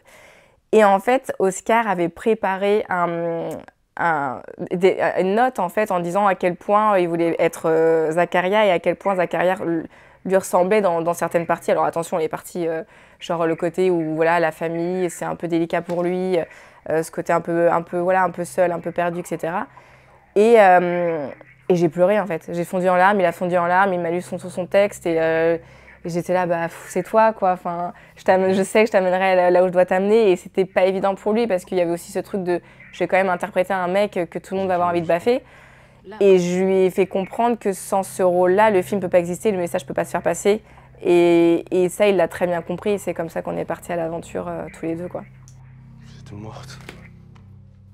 Et en fait, Oscar avait préparé un, une note, en fait, en disant à quel point il voulait être Zacharia et à quel point Zacharia lui ressemblait dans, certaines parties. Alors attention, les parties, genre le côté où, voilà, la famille, c'est un peu délicat pour lui euh, ce côté un peu, un peu, voilà, un peu seul, un peu perdu, etc. Euh, et, j'ai pleuré en fait. J'ai fondu en larmes, il a fondu en larmes, il m'a lu son, son texte euh, et j'étais là, bah c'est toi quoi. Enfin, je, je sais que je t'amènerai là où je dois t'amener et c'était pas évident pour lui parce qu'il y avait aussi ce truc de je vais quand même interpréter un mec que tout le monde va avoir envie de baffer. Et je lui ai fait comprendre que sans ce rôle-là, le film peut pas exister, le message peut pas se faire passer. Et, et ça, il l'a très bien compris. C'est comme ça qu'on est parti à l'aventure tous les deux quoi.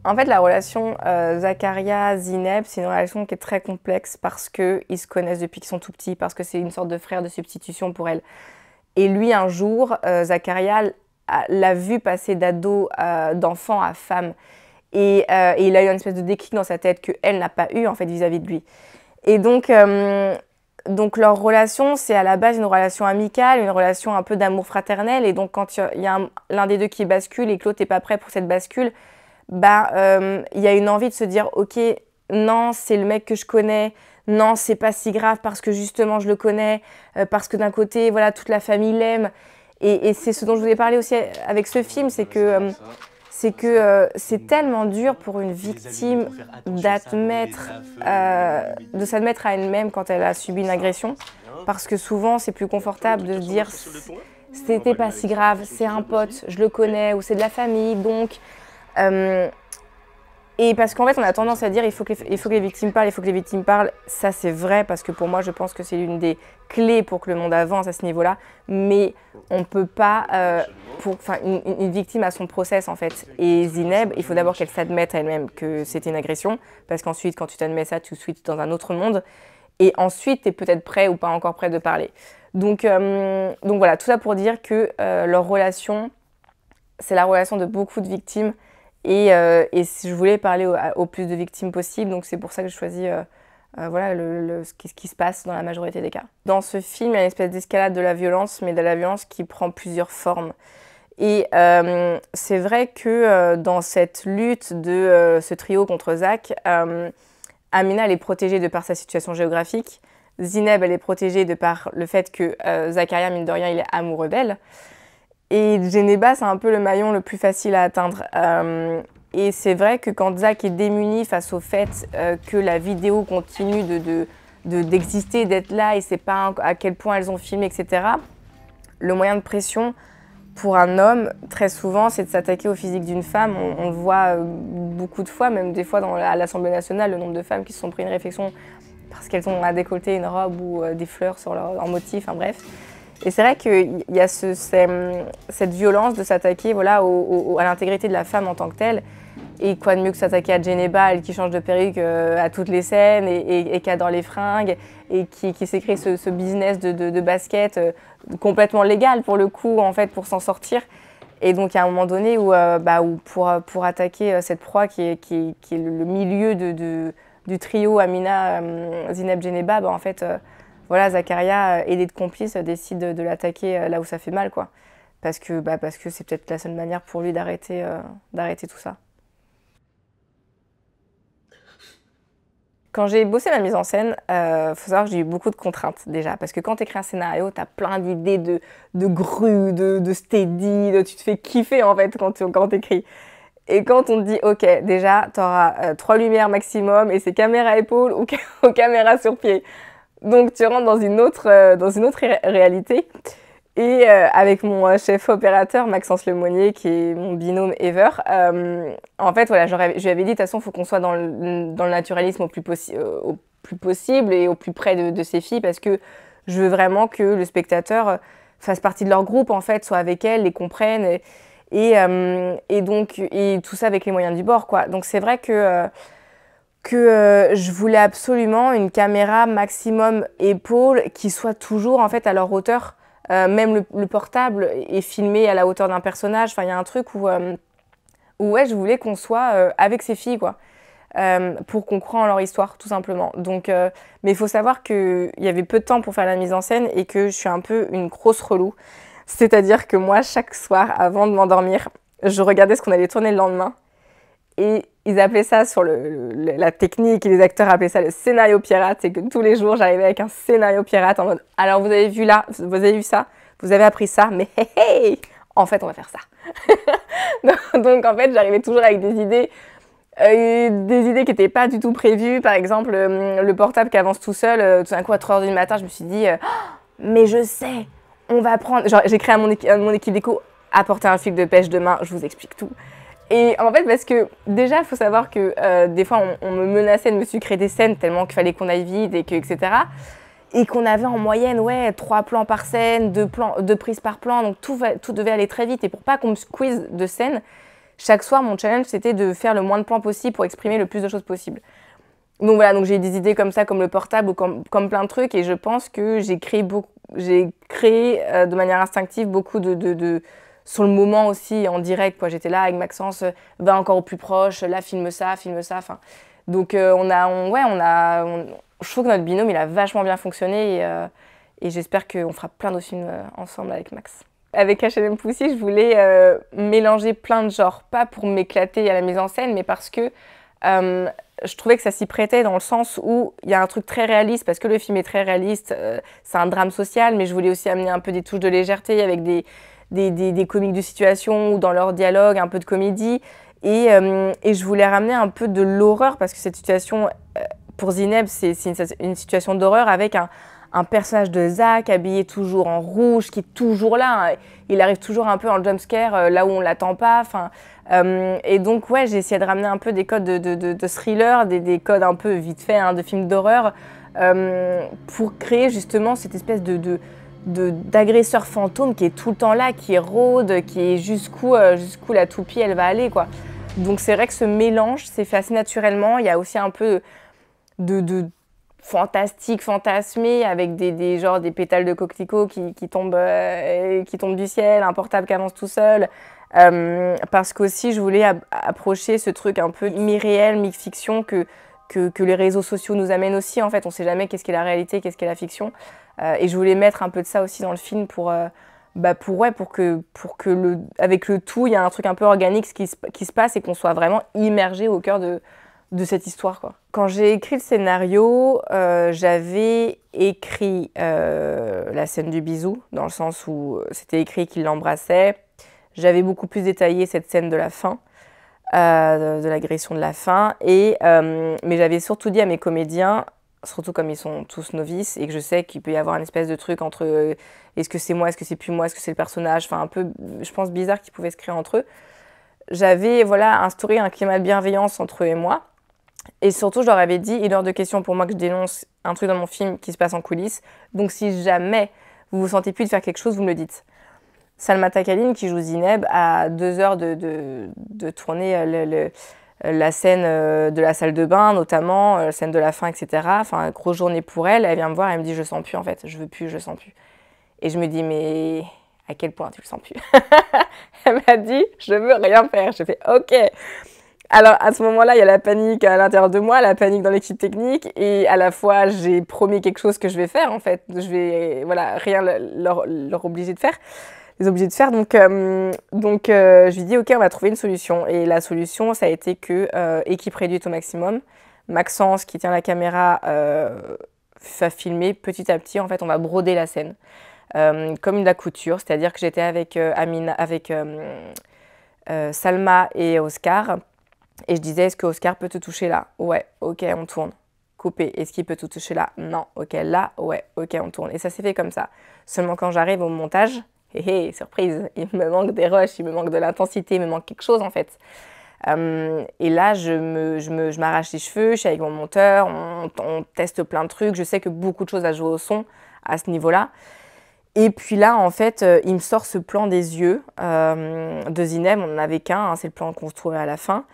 En fait, la relation euh, zineb c'est une relation qui est très complexe parce qu'ils se connaissent depuis qu'ils sont tout petits, parce que c'est une sorte de frère de substitution pour elle. Et lui, un jour, euh, l'a vu passer d'ado, euh, d'enfant à femme. Et, euh, il a eu une espèce de déclic dans sa tête qu'elle n'a pas eu, en fait, vis à -vis de lui. Et donc, euh, donc leur relation, c'est à la base une relation amicale, une relation un peu d'amour fraternel. Et donc quand il y a, l'un des deux qui bascule et que l'autre n'est pas prêt pour cette bascule, bah euh, il y a une envie de se dire ok non c'est le mec que je connais, non c'est pas si grave parce que justement je le connais, euh, parce que d'un côté voilà toute la famille l'aime. Et, et c'est ce dont je voulais parler aussi avec ce film, c'est que euh, c'est que euh, c'est tellement dur pour une victime d'admettre, euh, de s'admettre à elle-même quand elle a subi une agression, parce que souvent c'est plus confortable de dire c'était pas si grave, c'est un pote, je le connais, ou c'est de la famille, donc euh, et parce qu'en fait, on a tendance à dire il faut, que les, faut que les victimes parlent, il faut que les victimes parlent. Ça, c'est vrai, parce que pour moi, je pense que c'est l'une des clés pour que le monde avance à ce niveau-là. Mais on ne peut pas. Euh, une, victime a son process, en fait. Et Zineb, il faut d'abord qu'elle s'admette à elle-même que c'était une agression, parce qu'ensuite, quand tu t'admets ça, tu suite dans un autre monde. Et ensuite, tu es peut-être prêt ou pas encore prêt de parler. Donc, euh, donc voilà, tout ça pour dire que euh, leur relation, c'est la relation de beaucoup de victimes et, euh, je voulais parler au, plus de victimes possible, donc c'est pour ça que je choisis euh, euh, voilà, le, ce, qui, se passe dans la majorité des cas. Dans ce film, il y a une espèce d'escalade de la violence, mais de la violence qui prend plusieurs formes. Et c'est vrai que dans cette lutte de ce trio contre Zach, Amina, est protégée de par sa situation géographique. Zineb, elle est protégée de par le fait que Zacharia mine de rien, il est amoureux d'elle. Et Geneva, c'est un peu le maillon le plus facile à atteindre. Euh, et c'est vrai que quand Zach est démuni face au fait euh, que la vidéo continue d'exister, de, d'être là, et c'est pas à quel point elles ont filmé, etc., le moyen de pression pour un homme, très souvent, c'est de s'attaquer au physique d'une femme. On, le voit euh, beaucoup de fois, même des fois dans, à l'Assemblée nationale, le nombre de femmes qui se sont pris une réflexion parce qu'elles ont à décolleter une robe ou des fleurs sur leur, en motif, enfin bref. Et c'est vrai qu'il y a hum, cette violence de s'attaquer voilà, à l'intégrité de la femme en tant que telle. Et quoi de mieux que s'attaquer à Jenéba, elle qui change de perruque euh, à toutes les scènes et, et, et qui adore les fringues et qui, qui ce, business de, basket euh, complètement légal pour le coup, en fait, pour s'en sortir. Et donc, il y a un moment donné où, euh, bah, pour, pour, attaquer cette proie qui est, qui le milieu de, du trio Amina, hum, Zineb, Geneba, bah, en fait voilà, Zakaria, aidé euh, de complices, décide de l'attaquer euh, là où ça fait mal, quoi. Parce que bah, c'est peut-être la seule manière pour lui euh, d'arrêter tout ça. Quand j'ai bossé ma mise en scène, il faut savoir que j'ai eu beaucoup de contraintes déjà. Parce que quand tu écris un scénario, tu as plein d'idées de, de de, de steady, tu te fais kiffer en fait quand tu écris. Et quand on te dit, ok, déjà, tu auras trois lumières maximum et c'est caméra épaule ou, ou, caméra sur pied. Donc tu rentres dans une autre, euh, dans une autre réalité. Et euh, avec mon euh, chef opérateur, Maxence Lemoynier, qui est mon binôme Ever, en fait, voilà, je lui avais dit, de toute façon, il faut qu'on soit dans le, naturalisme au plus, possible et au plus près de, ces filles, parce que je veux vraiment que le spectateur fasse partie de leur groupe, en fait, soit avec elles, les comprenne. Et, donc, et tout ça avec les moyens du bord, quoi. Donc c'est vrai que que euh, je voulais absolument une caméra maximum épaule qui soit toujours en fait à leur hauteur. Euh, même le, portable est filmé à la hauteur d'un personnage. Enfin, il y a un truc où, euh, ouais, je voulais qu'on soit avec ces filles, quoi. pour qu'on croit en leur histoire, tout simplement. Donc, mais il faut savoir qu'il y avait peu de temps pour faire la mise en scène et que je suis un peu une grosse relou. C'est-à-dire que moi, chaque soir, avant de m'endormir, je regardais ce qu'on allait tourner le lendemain et ils appelaient ça sur le, la technique, et les acteurs appelaient ça le scénario pirate. C'est que tous les jours, j'arrivais avec un scénario pirate en mode Alors, vous avez vu là, vous avez vu ça, vous avez appris ça, mais en fait, on va faire ça. donc, en fait, j'arrivais toujours avec des idées. Euh, des idées qui n'étaient pas du tout prévues, par exemple euh, le portable qui avance tout seul, euh, tout d'un coup à 3h du matin, je me suis dit, ah, mais je sais, on va prendre. Genre, j'ai créé à mon, équipe, déco, apporter un fil de pêche demain, je vous explique tout. Et en fait, parce que déjà, il faut savoir que euh, des fois, on, me menaçait de me sucrer des scènes tellement qu'il fallait qu'on aille vite et que, etc. Et qu'on avait en moyenne, ouais, trois plans par scène, deux, plans, deux prises par plan, donc tout, tout devait aller très vite. Et pour pas qu'on me squeeze de scène, chaque soir, mon challenge, c'était de faire le moins de plans possible pour exprimer le plus de choses possible. Donc voilà, donc j'ai des idées comme ça, comme le portable ou comme, plein de trucs, et je pense que j'ai créé, beaucoup, j'ai créé euh, de manière instinctive beaucoup de sur le moment aussi, en direct. quoi. J'étais là avec Maxence, euh, va encore au plus proche, là, filme ça, filme ça. Donc, euh, on a, ouais, on a, je trouve que notre binôme, il a vachement bien fonctionné et, euh, j'espère qu'on fera plein de films ensemble avec Max. Avec H&M Poussy, je voulais mélanger plein de genres, pas pour m'éclater à la mise en scène, mais parce que je trouvais que ça s'y prêtait dans le sens où il y a un truc très réaliste, parce que le film est très réaliste, c'est un drame social, mais je voulais aussi amener un peu des touches de légèreté avec des, des, des, comiques de situation ou dans leur dialogue, un peu de comédie. Euh, et, je voulais ramener un peu de l'horreur parce que cette situation, euh, pour Zineb, c'est une, situation d'horreur avec un, personnage de Zach habillé toujours en rouge qui est toujours là. Hein. Il arrive toujours un peu en jumpscare euh, là où on l'attend pas. et donc, ouais, j'ai essayé de ramener un peu des codes de, thriller, des, codes un peu vite fait hein, de films d'horreur pour créer justement cette espèce de d'agresseur fantôme qui est tout le temps là, qui rôde, qui est jusqu'où euh, jusqu'où la toupie elle va aller quoi. Donc c'est vrai que ce mélange s'est fait assez naturellement. Il y a aussi un peu de, fantastique, fantasmé, avec des, des pétales de coquelicots qui, qui, tombent, euh, qui tombent du ciel, un portable qui avance tout seul. Euh, parce qu'aussi je voulais approcher ce truc un peu mi-réel, mi-fiction que, que, les réseaux sociaux nous amènent aussi. En fait, on ne sait jamais qu'est-ce qu'est la réalité, qu'est-ce qu'est la fiction. Euh, et je voulais mettre un peu de ça aussi dans le film pour, euh, bah pour, ouais, pour que, pour que le, avec le tout, il y a un truc un peu organique qui se, qui se passe et qu'on soit vraiment immergé au cœur de, de cette histoire. Quoi. Quand j'ai écrit le scénario, euh, j'avais écrit la scène du bisou, dans le sens où c'était écrit qu'il l'embrassait. J'avais beaucoup plus détaillé cette scène de la fin, de, de l'agression de la fin. Et, mais j'avais surtout dit à mes comédiens, surtout comme ils sont tous novices et que je sais qu'il peut y avoir une espèce de truc entre euh, est-ce que c'est moi, est-ce que c'est plus moi, est-ce que c'est le personnage, enfin un peu, je pense, bizarre qui pouvait se créer entre eux. J'avais voilà instauré un climat de bienveillance entre eux et moi. Et surtout, je leur avais dit, il est hors de question pour moi que je dénonce un truc dans mon film qui se passe en coulisses. Donc si jamais vous vous sentez plus de faire quelque chose, vous me le dites. Salma Takaline, qui joue Zineb, à deux heures de, de, de tourner euh, le euh, la scène euh, de la salle de bain, notamment, euh, la scène de la fin, etc. Enfin, grosse journée pour elle. Elle vient me voir, elle me dit Je sens plus en fait, je veux plus, je sens plus. Et je me dis Mais à quel point tu le sens plus Elle m'a dit Je veux rien faire. Je fais Ok. Alors à ce moment-là, il y a la panique à l'intérieur de moi, la panique dans l'équipe technique, et à la fois j'ai promis quelque chose que je vais faire en fait, je vais voilà rien leur obliger de faire les obligés de faire. Donc, euh, donc euh, je lui dis, OK, on va trouver une solution. Et la solution, ça a été que euh, équipe réduite au maximum. Maxence, qui tient la caméra, euh, va filmer petit à petit. En fait, on va broder la scène comme de la couture. C'est-à-dire que j'étais avec, Amine, avec Salma et Oscar. Et je disais, est-ce que Oscar peut te toucher là Ouais, OK, on tourne coupé. Est-ce qu'il peut te toucher là Non. Ok, là, ouais, ok, on tourne. Et ça s'est fait comme ça. Seulement quand j'arrive au montage, hé surprise, il me manque des rushs, il me manque de l'intensité, il me manque quelque chose en fait. Euh, et là, je, m'arrache les cheveux, je suis avec mon monteur, on, teste plein de trucs, je sais que beaucoup de choses à jouer au son à ce niveau-là. Et puis là, en fait, euh, il me sort ce plan des yeux euh, de Zinem, on n'en avait qu'un, hein, c'est le plan qu'on se trouvait à la fin,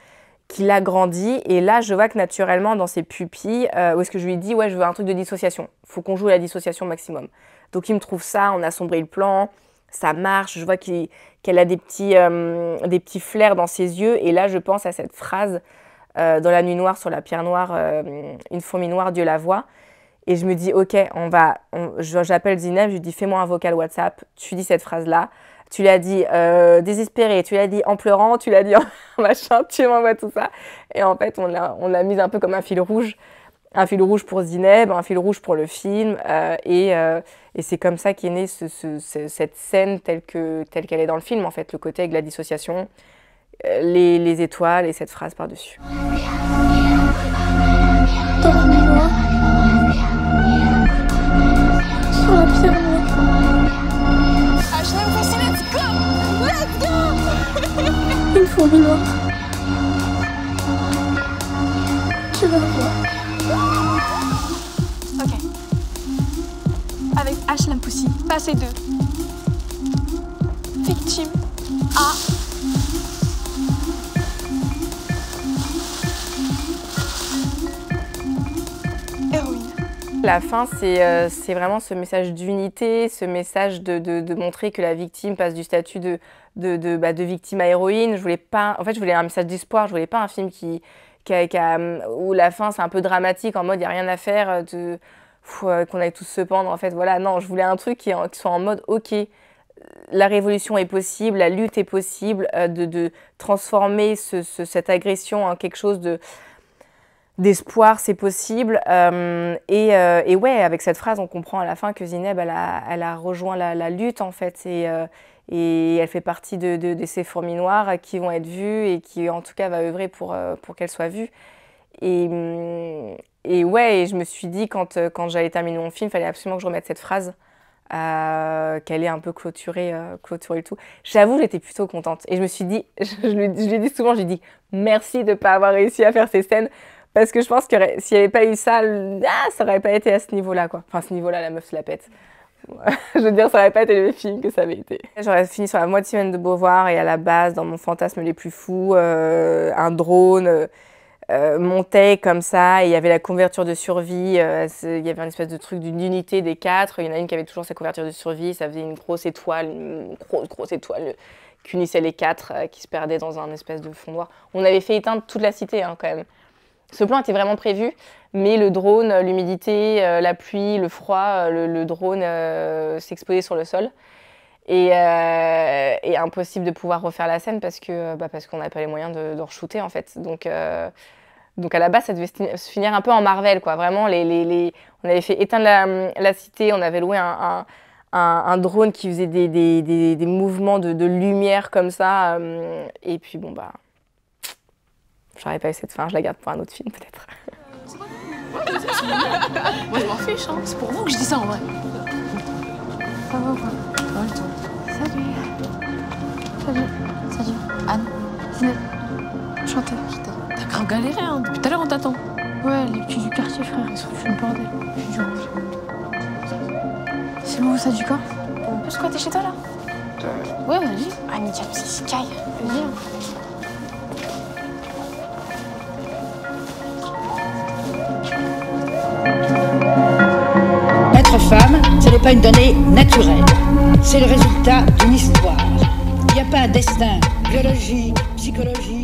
qu'il a grandi. Et là, je vois que naturellement, dans ses pupilles, où est-ce que je lui dis, ouais, je veux un truc de dissociation, faut qu'on joue à la dissociation maximum. Donc il me trouve ça, on a le plan, ça marche, je vois qu'elle a des petits, euh, des petits flairs dans ses yeux. Et là, je pense à cette phrase euh, dans la nuit noire sur la pierre noire, euh, une fourmi noire, Dieu la voit. Et je me dis, ok, on va, j'appelle Zineb, je lui dis, fais-moi un vocal WhatsApp, tu dis cette phrase-là. Tu l'as dit désespéré, tu l'as dit en pleurant, tu l'as dit en machin, tu m'envoies tout ça. Et en fait, on l'a mise un peu comme un fil rouge un fil rouge pour Zineb, un fil rouge pour le film. et, c'est comme ça qu'est née cette scène telle qu'elle est dans le film, en fait, le côté avec la dissociation, les, étoiles et cette phrase par-dessus. Une fourmi Poussy, Victime La fin, euh, c'est vraiment ce message d'unité, ce message de, montrer que la victime passe du statut de, bah, de victime à héroïne. Je voulais pas, en fait, je voulais un message d'espoir, je voulais pas un film qui, qui, hum, où la fin, c'est un peu dramatique, en mode, il n'y a rien à faire. Euh, de, euh, qu'on aille tous se pendre. En fait, voilà, non, je voulais un truc qui, soit en mode, ok, euh, la révolution est possible, la lutte est possible, euh, de, transformer cette agression en quelque chose de d'espoir, c'est possible. et, ouais, avec cette phrase, on comprend à la fin que Zineb, elle a, rejoint la, lutte, en fait, et, elle fait partie de, ces fourmis noires qui vont être vues et qui, en tout cas, va œuvrer pour, pour qu'elles soient vues. Hum, et, ouais, et je me suis dit, quand, euh, quand j'allais terminer mon film, il fallait absolument que je remette cette phrase, euh, qu'elle est un peu clôturée, euh, clôturée le tout. J'avoue, j'étais plutôt contente. Et je me suis dit, je, lui dit souvent, j'ai dit, merci de ne pas avoir réussi à faire ces scènes, parce que je pense que s'il n'y avait pas eu ça, ah, ça n'aurait pas été à ce niveau-là, quoi. Enfin, à ce niveau-là, la meuf se la pète. je veux dire, ça n'aurait pas été le film que ça avait été. J'aurais fini sur la moitié de Beauvoir et à la base, dans mon fantasme les plus fous, un drone. Euh, montait montaient comme ça, et il y avait la couverture de survie, euh, il y avait un espèce de truc d'une unité des quatre, il y en a une qui avait toujours sa couverture de survie, ça faisait une grosse étoile, une grosse, grosse étoile qui unissait les quatre, euh, qui se perdait dans un espèce de fond noir. On avait fait éteindre toute la cité hein, quand même. Ce plan était vraiment prévu, mais le drone, l'humidité, la pluie, le froid, le, drone s'exposait sur le sol. Et, impossible de pouvoir refaire la scène parce que bah, parce qu'on n'a pas les moyens de, re-shooter en fait. Donc donc à la base, ça devait se finir un peu en Marvel, quoi. Vraiment, les, les, on avait fait éteindre la, cité, on avait loué un, un, drone qui faisait des, des, mouvements de, lumière comme ça. Euh, et puis bon, bah. J'aurais pas eu cette fin, je la garde pour un autre film peut-être. Moi je m'en fiche, hein. c'est pour vous que je dis ça en vrai. Salut. Salut. Salut. Anne grave galéré, hein. Depuis tout à l'heure, on t'attend. Ouais, les petits du quartier, frère, ils sont fous le bordel. C'est bon, ça, du corps On que t'es chez toi, là Ouais, vas-y. Ah, nickel, c'est Sky. Vas-y. Hein. Être femme, ce n'est pas une donnée naturelle. C'est le résultat d'une histoire. Il n'y a pas un destin Biologie, psychologie.